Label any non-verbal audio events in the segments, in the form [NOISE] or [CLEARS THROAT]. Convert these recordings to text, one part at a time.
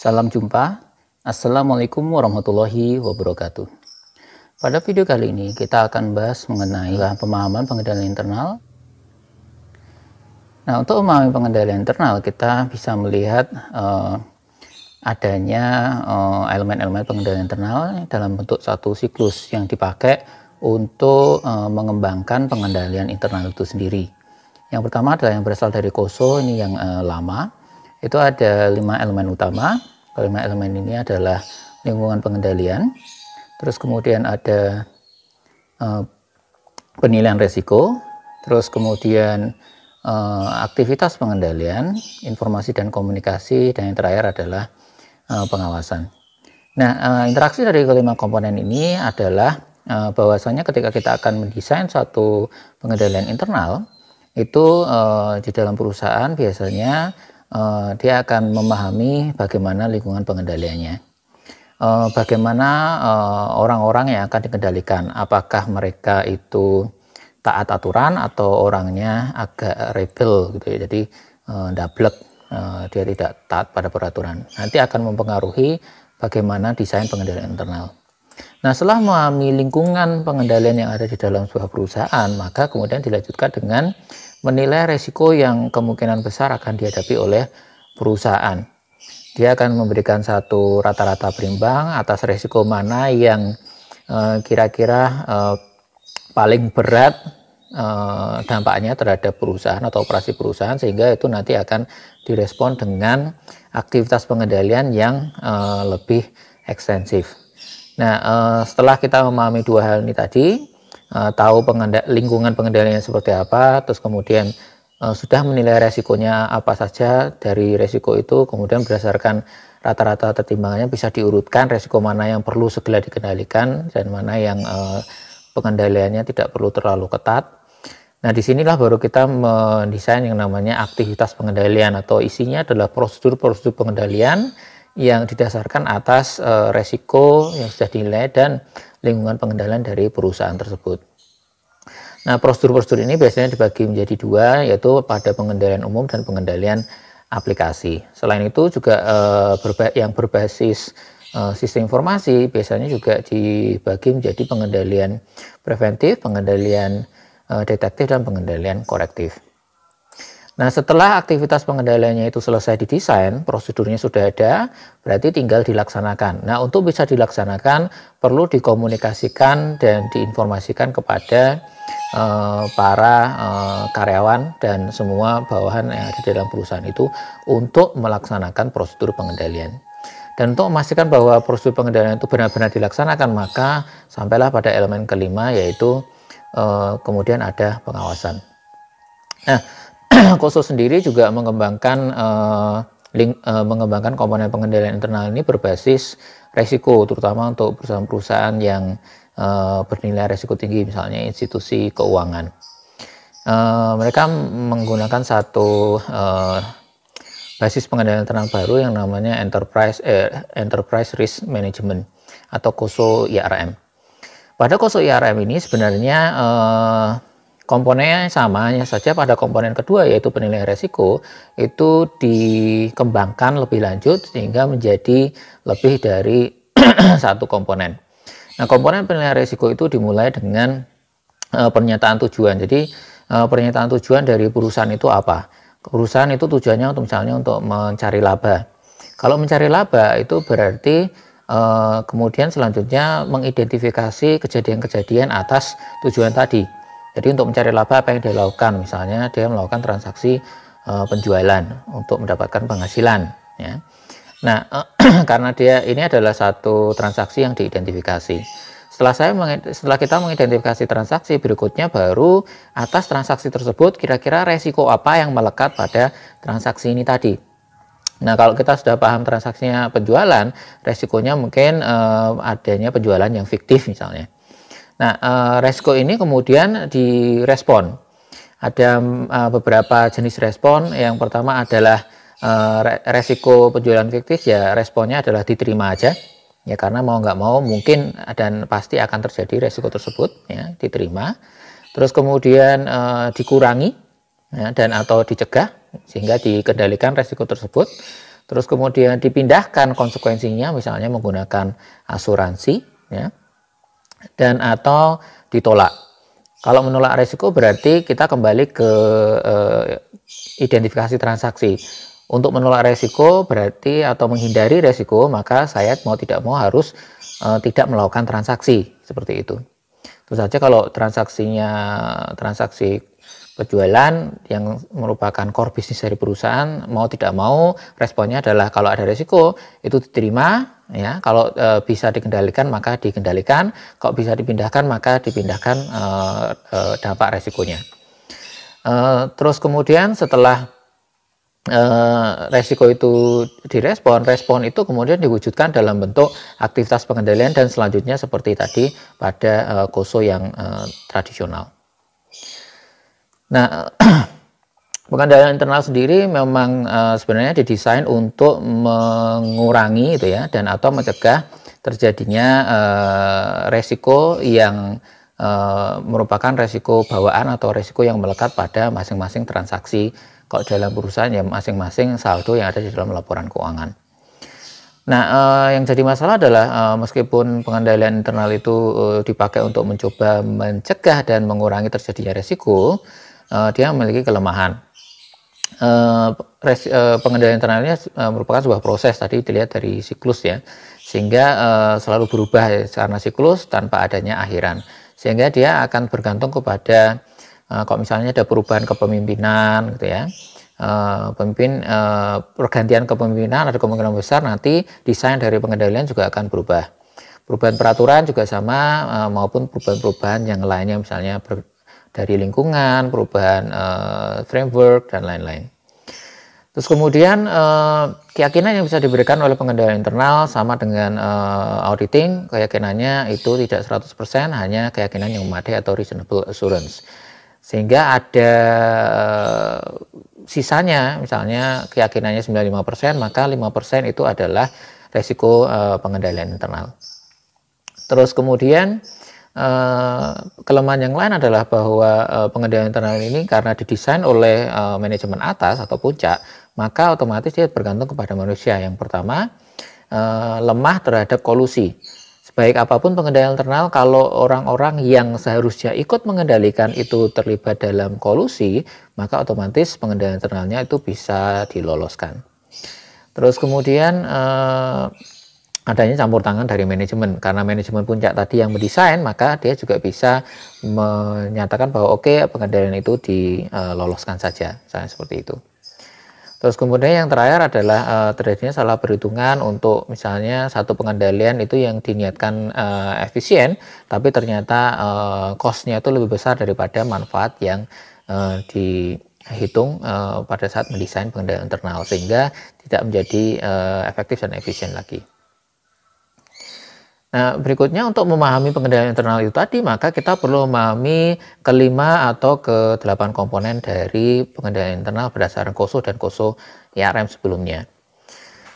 Salam jumpa. Assalamualaikum warahmatullahi wabarakatuh. Pada video kali ini kita akan bahas mengenai pemahaman pengendalian internal. Nah, untuk memahami pengendalian internal kita bisa melihat uh, adanya eh, elemen-elemen uh, pengendalian internal dalam bentuk satu siklus yang dipakai untuk uh, mengembangkan pengendalian internal itu sendiri. Yang pertama adalah yang berasal dari Koso ini yang uh, lama, itu ada lima elemen utama kelima elemen ini adalah lingkungan pengendalian terus kemudian ada uh, penilaian resiko terus kemudian uh, aktivitas pengendalian informasi dan komunikasi dan yang terakhir adalah uh, pengawasan nah interaksi dari kelima komponen ini adalah bahwasanya ketika kita akan mendesain satu pengendalian internal itu di dalam perusahaan biasanya uh, dia akan memahami bagaimana lingkungan pengendaliannya. Uh, bagaimana eh, orang-orang yang akan dikendalikan, apakah mereka itu taat aturan atau orangnya agak rebel gitu ya, jadi uh, double uh, dia tidak taat pada peraturan. Nanti akan mempengaruhi bagaimana desain pengendalian internal. Nah, setelah memahami lingkungan pengendalian yang ada di dalam sebuah perusahaan, maka kemudian dilanjutkan dengan menilai resiko yang kemungkinan besar akan dihadapi oleh perusahaan. Dia akan memberikan satu rata-rata berimbang atas resiko mana yang eh, kira-kira uh, uh, paling berat uh, dampaknya terhadap perusahaan atau operasi perusahaan sehingga itu nanti akan direspon dengan aktivitas pengendalian yang lebih ekstensif. Nah, setelah kita memahami dua hal ini tadi, uh, tahu pengendal lingkungan pengendaliannya seperti apa, terus kemudian uh, sudah menilai resikonya apa saja dari resiko itu, kemudian berdasarkan rata-rata tertimbangannya bisa diurutkan resiko mana yang perlu segera dikendalikan dan mana yang uh, pengendaliannya tidak perlu terlalu ketat. Nah, disinilah baru kita mendesain yang namanya aktivitas pengendalian atau isinya adalah prosedur-prosedur pengendalian yang didasarkan atas resiko yang sudah dinilai dan lingkungan pengendalian dari perusahaan tersebut. Nah, prosedur-prosedur ini biasanya dibagi menjadi dua, yaitu pada pengendalian umum dan pengendalian aplikasi. Selain itu juga eh, yang berbasis eh, sistem informasi biasanya juga dibagi menjadi pengendalian preventif, pengendalian eh, detektif, dan pengendalian korektif. Nah, setelah aktivitas pengendaliannya itu selesai didesain, prosedurnya sudah ada, berarti tinggal dilaksanakan. Nah, untuk bisa dilaksanakan perlu dikomunikasikan dan diinformasikan kepada eh, para eh, karyawan dan semua bawahan yang ada di dalam perusahaan itu untuk melaksanakan prosedur pengendalian. Dan untuk memastikan bahwa prosedur pengendalian itu benar-benar dilaksanakan, maka sampailah pada elemen kelima yaitu eh, kemudian ada pengawasan. Nah, [CLEARS THROAT] Koso sendiri juga mengembangkan uh, eh, link, uh, eh, mengembangkan komponen pengendalian internal ini berbasis risiko, terutama untuk perusahaan-perusahaan yang uh, bernilai risiko tinggi, misalnya institusi keuangan. Uh, mereka menggunakan satu uh, basis pengendalian internal baru yang namanya enterprise eh, enterprise risk management atau KOSO IRM. Pada KOSO IRM ini sebenarnya uh, Komponennya sama, hanya saja pada komponen kedua yaitu penilaian resiko itu dikembangkan lebih lanjut sehingga menjadi lebih dari [CLEARS THROAT] satu komponen. Nah, komponen penilaian resiko itu dimulai dengan e, pernyataan tujuan. Jadi, e, pernyataan tujuan dari perusahaan itu apa? Perusahaan itu tujuannya untuk misalnya untuk mencari laba. Kalau mencari laba itu berarti eh, kemudian selanjutnya mengidentifikasi kejadian-kejadian atas tujuan tadi. Jadi untuk mencari laba apa yang dia lakukan? Misalnya dia melakukan transaksi uh, penjualan untuk mendapatkan penghasilan. Ya. Nah, [CLEARS THROAT] karena dia ini adalah satu transaksi yang diidentifikasi. Setelah saya setelah kita mengidentifikasi transaksi berikutnya baru atas transaksi tersebut kira-kira resiko apa yang melekat pada transaksi ini tadi. Nah, kalau kita sudah paham transaksinya penjualan, resikonya mungkin eh, adanya penjualan yang fiktif misalnya. Nah, resiko eh, resko ini kemudian direspon. Ada eh, beberapa jenis respon. Yang pertama adalah eh, resiko penjualan fiktif ya responnya adalah diterima aja ya karena mau nggak mau mungkin dan pasti akan terjadi resiko tersebut ya diterima terus kemudian dikurangi ya, dan atau dicegah sehingga dikendalikan resiko tersebut terus kemudian dipindahkan konsekuensinya misalnya menggunakan asuransi ya dan atau ditolak. Kalau menolak risiko berarti kita kembali ke eh, identifikasi transaksi. Untuk menolak risiko berarti atau menghindari risiko maka saya mau tidak mau harus eh, tidak melakukan transaksi seperti itu. Tentu saja kalau transaksinya transaksi Penjualan yang merupakan core bisnis dari perusahaan mau tidak mau responnya adalah kalau ada resiko itu diterima ya kalau e, bisa dikendalikan maka dikendalikan kalau bisa dipindahkan maka dipindahkan e, e, dampak resikonya e, terus kemudian setelah e, resiko itu direspon, respon itu kemudian diwujudkan dalam bentuk aktivitas pengendalian dan selanjutnya seperti tadi pada e, koso yang e, tradisional. Nah, [CLEARS THROAT] pengendalian internal sendiri memang uh, sebenarnya didesain untuk mengurangi itu ya dan atau mencegah terjadinya uh, resiko yang uh, merupakan resiko bawaan atau resiko yang melekat pada masing-masing transaksi kalau dalam perusahaan ya masing-masing saldo yang ada di dalam laporan keuangan. Nah, eh, yang jadi masalah adalah eh, meskipun pengendalian internal itu eh, dipakai untuk mencoba mencegah dan mengurangi terjadinya resiko, uh, dia memiliki kelemahan. Uh, res, uh, pengendalian internalnya uh, merupakan sebuah proses tadi dilihat dari siklus ya, sehingga uh, selalu berubah ya, karena siklus tanpa adanya akhiran, sehingga dia akan bergantung kepada uh, kalau misalnya ada perubahan kepemimpinan gitu ya. Uh, pemimpin uh, pergantian kepemimpinan ada kemungkinan besar nanti desain dari pengendalian juga akan berubah perubahan peraturan juga sama uh, maupun perubahan-perubahan yang lainnya misalnya dari lingkungan, perubahan uh, framework dan lain-lain. Terus kemudian uh, keyakinan yang bisa diberikan oleh pengendalian internal sama dengan uh, auditing, keyakinannya itu tidak 100%, hanya keyakinan yang memadai atau reasonable assurance. Sehingga ada uh, sisanya, misalnya keyakinannya 95%, maka 5% itu adalah resiko pengendalian internal. Terus kemudian Eh, kelemahan yang lain adalah bahwa eh, pengendalian internal ini karena didesain oleh eh, manajemen atas atau puncak, maka otomatis dia bergantung kepada manusia. Yang pertama, lemah terhadap kolusi. Sebaik apapun pengendalian internal, kalau orang-orang yang seharusnya ikut mengendalikan itu terlibat dalam kolusi, maka otomatis pengendalian internalnya itu bisa diloloskan. Terus kemudian adanya campur tangan dari manajemen karena manajemen puncak tadi yang mendesain maka dia juga bisa menyatakan bahwa oke okay, pengendalian itu diloloskan eh, saja saya seperti itu terus kemudian yang terakhir adalah uh, terjadinya salah perhitungan untuk misalnya satu pengendalian itu yang diniatkan uh, efisien tapi ternyata uh, costnya itu lebih besar daripada manfaat yang uh, di hitung uh, pada saat mendesain pengendalian internal sehingga tidak menjadi uh, efektif dan efisien lagi. Nah, berikutnya untuk memahami pengendalian internal itu tadi, maka kita perlu memahami kelima atau ke delapan komponen dari pengendalian internal berdasarkan koso dan koso IRM e sebelumnya.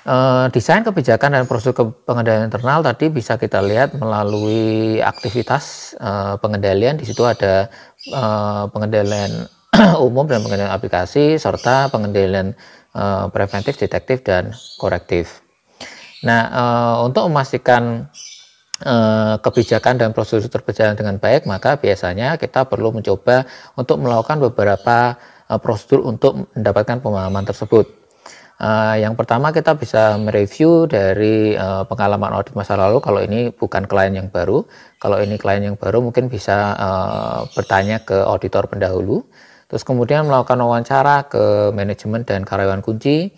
Eh, desain kebijakan dan prosedur ke pengendalian internal tadi bisa kita lihat melalui aktivitas eh, pengendalian. Di situ ada eh, pengendalian [CLEARS THROAT] umum dan pengendalian aplikasi, serta pengendalian preventif, detektif, dan korektif. Nah, untuk memastikan Eh, kebijakan dan prosedur terjalan dengan baik, maka biasanya kita perlu mencoba untuk melakukan beberapa eh, prosedur untuk mendapatkan pemahaman tersebut. Eh, yang pertama kita bisa mereview dari pengalaman audit masa lalu kalau ini bukan klien yang baru. Kalau ini klien yang baru mungkin bisa bertanya ke auditor pendahulu. Terus kemudian melakukan wawancara ke manajemen dan karyawan kunci.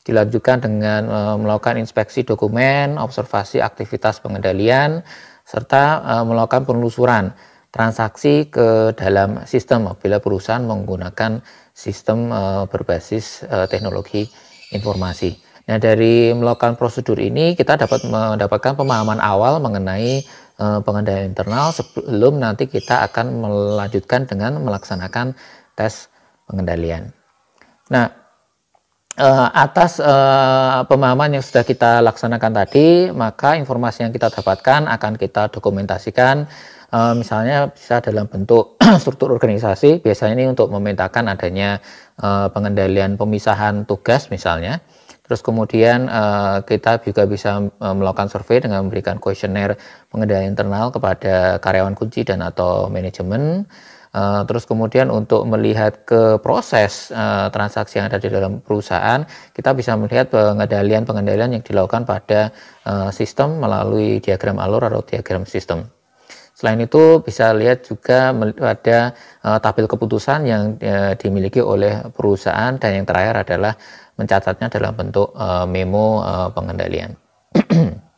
Dilanjutkan dengan e, melakukan inspeksi dokumen, observasi aktivitas pengendalian, serta e, melakukan penelusuran transaksi ke dalam sistem bila perusahaan menggunakan sistem e, berbasis e, teknologi informasi. Nah, dari melakukan prosedur ini kita dapat mendapatkan pemahaman awal mengenai e, pengendalian internal sebelum nanti kita akan melanjutkan dengan melaksanakan tes pengendalian. Nah, Eh, atas uh, pemahaman yang sudah kita laksanakan tadi, maka informasi yang kita dapatkan akan kita dokumentasikan. Uh, misalnya bisa dalam bentuk [CLEARS THROAT] struktur organisasi, biasanya ini untuk memintakan adanya uh, pengendalian pemisahan tugas misalnya. Terus kemudian uh, kita juga bisa melakukan survei dengan memberikan kuesioner pengendalian internal kepada karyawan kunci dan atau manajemen. Eh, terus kemudian untuk melihat ke proses uh, transaksi yang ada di dalam perusahaan, kita bisa melihat pengendalian-pengendalian yang dilakukan pada uh, sistem melalui diagram alur atau diagram sistem. Selain itu bisa lihat juga ada uh, tabel keputusan yang uh, dimiliki oleh perusahaan dan yang terakhir adalah mencatatnya dalam bentuk uh, memo uh, pengendalian. [CLEARS THROAT]